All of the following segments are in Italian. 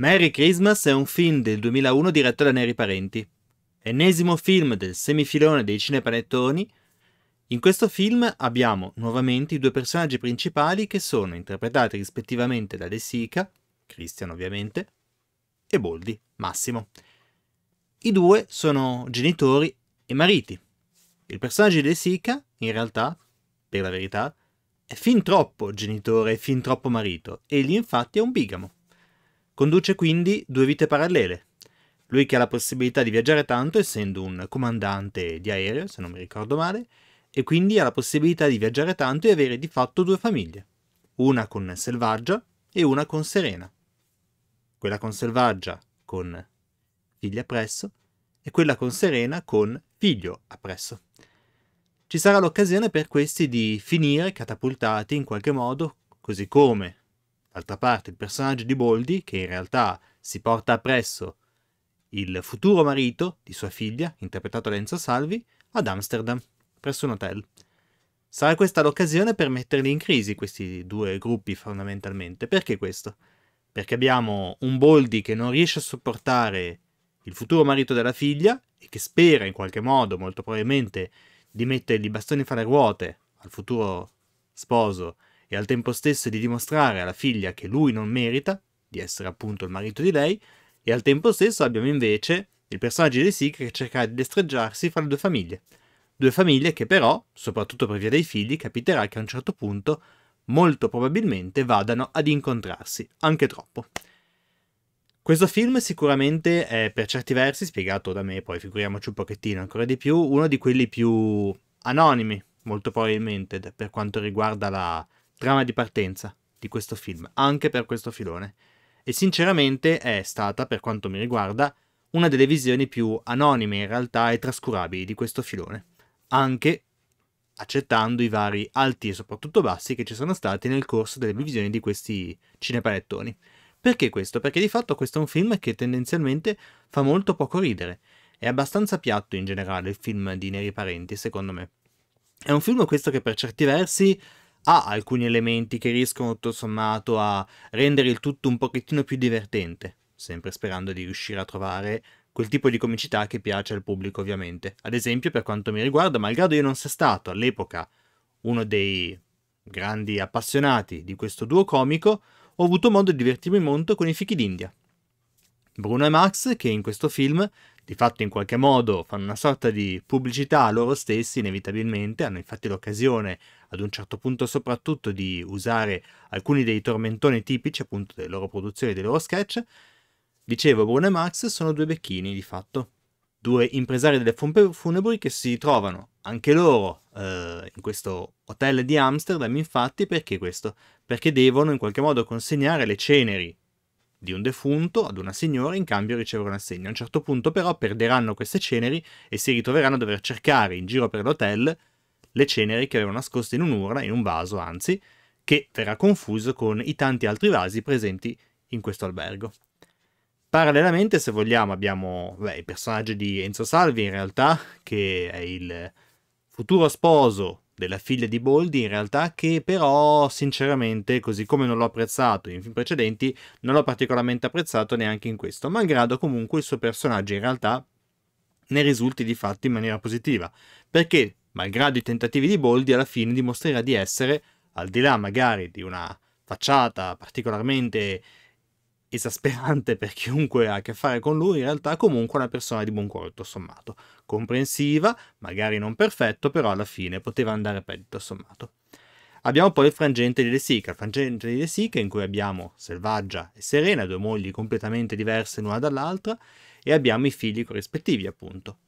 Merry Christmas è un film del 2001 diretto da Neri Parenti, ennesimo film del semifilone dei cinepanettoni. In questo film abbiamo nuovamente i due personaggi principali che sono interpretati rispettivamente da De Sica, Christian ovviamente, e Boldi, Massimo. I due sono genitori e mariti. Il personaggio di De Sica, in realtà, per la verità, è fin troppo genitore e fin troppo marito, egli infatti è un bigamo. Conduce quindi due vite parallele. Lui che ha la possibilità di viaggiare tanto, essendo un comandante di aereo, se non mi ricordo male, e quindi ha la possibilità di viaggiare tanto e avere di fatto due famiglie, una con Selvaggia e una con Serena. Quella con Selvaggia con figlia appresso e quella con Serena con figlio appresso. Ci sarà l'occasione per questi di finire catapultati in qualche modo, così come D'altra parte il personaggio di Boldi, che in realtà si porta appresso il futuro marito di sua figlia, interpretato da Enzo Salvi, ad Amsterdam, presso un hotel. Sarà questa l'occasione per metterli in crisi questi due gruppi fondamentalmente. Perché questo? Perché abbiamo un Boldi che non riesce a sopportare il futuro marito della figlia e che spera in qualche modo, molto probabilmente, di mettergli bastoni fra le ruote al futuro sposo e al tempo stesso di dimostrare alla figlia che lui non merita di essere appunto il marito di lei, e al tempo stesso abbiamo invece il personaggio di Sig che cercherà di destreggiarsi fra le due famiglie. Due famiglie che però, soprattutto per via dei figli, capiterà che a un certo punto molto probabilmente vadano ad incontrarsi, anche troppo. Questo film sicuramente è per certi versi, spiegato da me, poi figuriamoci un pochettino ancora di più, uno di quelli più anonimi, molto probabilmente, per quanto riguarda la, trama di partenza di questo film, anche per questo filone. E sinceramente è stata, per quanto mi riguarda, una delle visioni più anonime in realtà e trascurabili di questo filone, anche accettando i vari alti e soprattutto bassi che ci sono stati nel corso delle visioni di questi cinepanettoni. Perché questo? Perché di fatto questo è un film che tendenzialmente fa molto poco ridere. È abbastanza piatto in generale il film di Neri Parenti, secondo me. È un film questo che per certi versi ha alcuni elementi che riescono tutto sommato a rendere il tutto un pochettino più divertente, sempre sperando di riuscire a trovare quel tipo di comicità che piace al pubblico ovviamente. Ad esempio, per quanto mi riguarda, malgrado io non sia stato all'epoca uno dei grandi appassionati di questo duo comico, ho avuto modo di divertirmi molto con i fichi d'India. Bruno e Max, che in questo film, di fatto in qualche modo, fanno una sorta di pubblicità a loro stessi, inevitabilmente, hanno infatti l'occasione ad un certo punto soprattutto di usare alcuni dei tormentoni tipici appunto delle loro produzioni, dei loro sketch. Dicevo, Bruno e Max sono due becchini di fatto, due impresari delle pompe funebri che si trovano anche loro eh, in questo hotel di Amsterdam, infatti, perché questo? Perché devono in qualche modo consegnare le ceneri di un defunto ad una signora in cambio ricevono un assegno. A un certo punto però perderanno queste ceneri e si ritroveranno a dover cercare in giro per l'hotel le ceneri che aveva nascoste in un'urna, in un vaso anzi, che verrà confuso con i tanti altri vasi presenti in questo albergo. Parallelamente, se vogliamo, abbiamo beh, il personaggio di Enzo Salvi, in realtà, che è il futuro sposo della figlia di Boldi, in realtà, che però, sinceramente, così come non l'ho apprezzato in film precedenti, non l'ho particolarmente apprezzato neanche in questo, malgrado comunque il suo personaggio, in realtà, ne risulti di fatto in maniera positiva, perché malgrado i tentativi di Boldi, alla fine dimostrerà di essere, al di là magari di una facciata particolarmente esasperante per chiunque ha a che fare con lui, in realtà comunque una persona di buon cuore tutto sommato, comprensiva, magari non perfetto, però alla fine poteva andare peggio tutto sommato. Abbiamo poi il frangente di De Sica, il frangente di De Sica in cui abbiamo Selvaggia e Serena, due mogli completamente diverse l'una dall'altra, e abbiamo i figli corrispettivi appunto.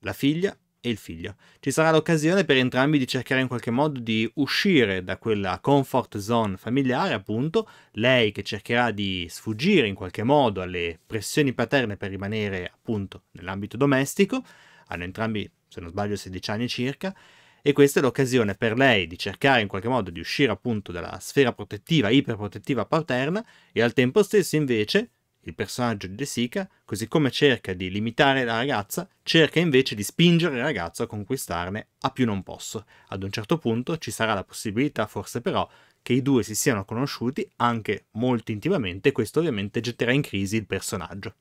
La figlia e il figlio. Ci sarà l'occasione per entrambi di cercare in qualche modo di uscire da quella comfort zone familiare, appunto, lei che cercherà di sfuggire in qualche modo alle pressioni paterne per rimanere appunto nell'ambito domestico, hanno entrambi, se non sbaglio, 16 anni circa, e questa è l'occasione per lei di cercare in qualche modo di uscire appunto dalla sfera protettiva, iperprotettiva paterna e al tempo stesso invece il personaggio di De Sica, così come cerca di limitare la ragazza, cerca invece di spingere il ragazzo a conquistarne a più non posso. Ad un certo punto ci sarà la possibilità, forse però, che i due si siano conosciuti anche molto intimamente, e questo ovviamente getterà in crisi il personaggio.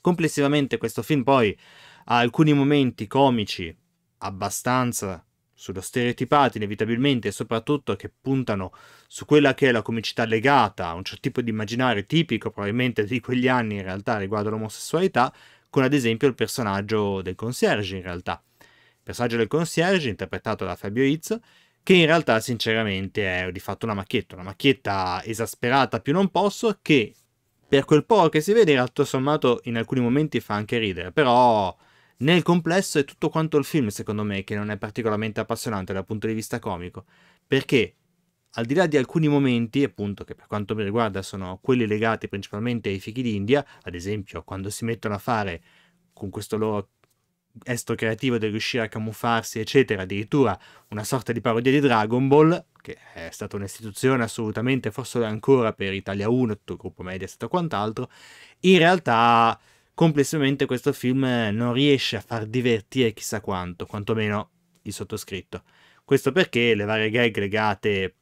Complessivamente questo film poi ha alcuni momenti comici abbastanza sullo stereotipato inevitabilmente e soprattutto che puntano su quella che è la comicità legata a un certo tipo di immaginario tipico probabilmente di quegli anni in realtà riguardo all'omosessualità, con ad esempio il personaggio del concierge in realtà. Il personaggio del concierge interpretato da Fabio Izzo, che in realtà sinceramente è di fatto una macchietta, una macchietta esasperata più non posso che per quel po' che si vede in tutto sommato in alcuni momenti fa anche ridere, però nel complesso è tutto quanto il film, secondo me, che non è particolarmente appassionante dal punto di vista comico, perché al di là di alcuni momenti, appunto, che per quanto mi riguarda sono quelli legati principalmente ai fichi d'India, ad esempio quando si mettono a fare con questo loro estro creativo del riuscire a camuffarsi, eccetera, addirittura una sorta di parodia di Dragon Ball, che è stata un'istituzione assolutamente, forse ancora per Italia 1, tutto il gruppo media e stato quant'altro, in realtà complessivamente questo film eh, non riesce a far divertire chissà quanto, quantomeno il sottoscritto. Questo perché le varie gag legate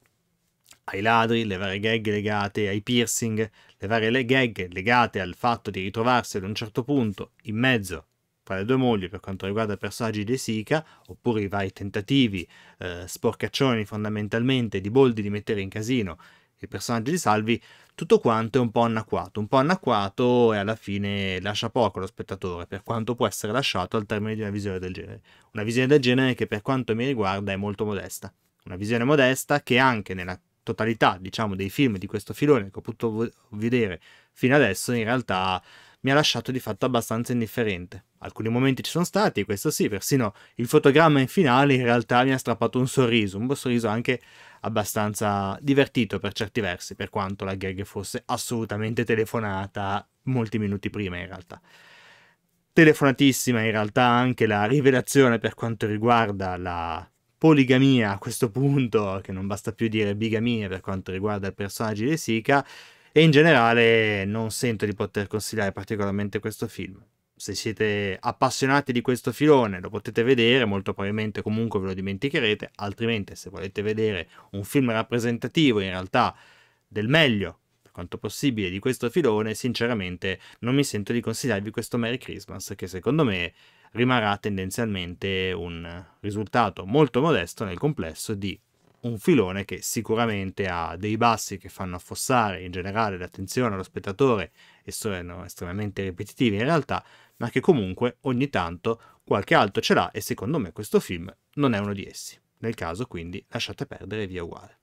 ai ladri, le varie gag legate ai piercing, le varie gag legate al fatto di ritrovarsi ad un certo punto in mezzo fra le due mogli per quanto riguarda i personaggi di Sica, oppure i vari tentativi eh, sporcaccioni fondamentalmente di Boldi di mettere in casino il personaggio di Salvi, tutto quanto è un po' anacquato, un po' anacquato e alla fine lascia poco lo spettatore, per quanto può essere lasciato al termine di una visione del genere. Una visione del genere che per quanto mi riguarda è molto modesta. Una visione modesta che anche nella totalità, diciamo, dei film di questo filone che ho potuto vedere fino adesso, in realtà mi ha lasciato di fatto abbastanza indifferente. Alcuni momenti ci sono stati, questo sì, persino il fotogramma in finale in realtà mi ha strappato un sorriso, un buon sorriso anche abbastanza divertito per certi versi, per quanto la gag fosse assolutamente telefonata molti minuti prima in realtà. Telefonatissima in realtà anche la rivelazione per quanto riguarda la poligamia a questo punto, che non basta più dire bigamia per quanto riguarda il personaggio di Sika, e in generale non sento di poter consigliare particolarmente questo film. Se siete appassionati di questo filone lo potete vedere, molto probabilmente comunque ve lo dimenticherete, altrimenti se volete vedere un film rappresentativo in realtà del meglio per quanto possibile di questo filone, sinceramente non mi sento di consigliarvi questo Merry Christmas che secondo me rimarrà tendenzialmente un risultato molto modesto nel complesso di un filone che sicuramente ha dei bassi che fanno affossare in generale l'attenzione allo spettatore e sono estremamente ripetitivi in realtà, ma che comunque ogni tanto qualche altro ce l'ha e secondo me questo film non è uno di essi. Nel caso quindi lasciate perdere via uguale.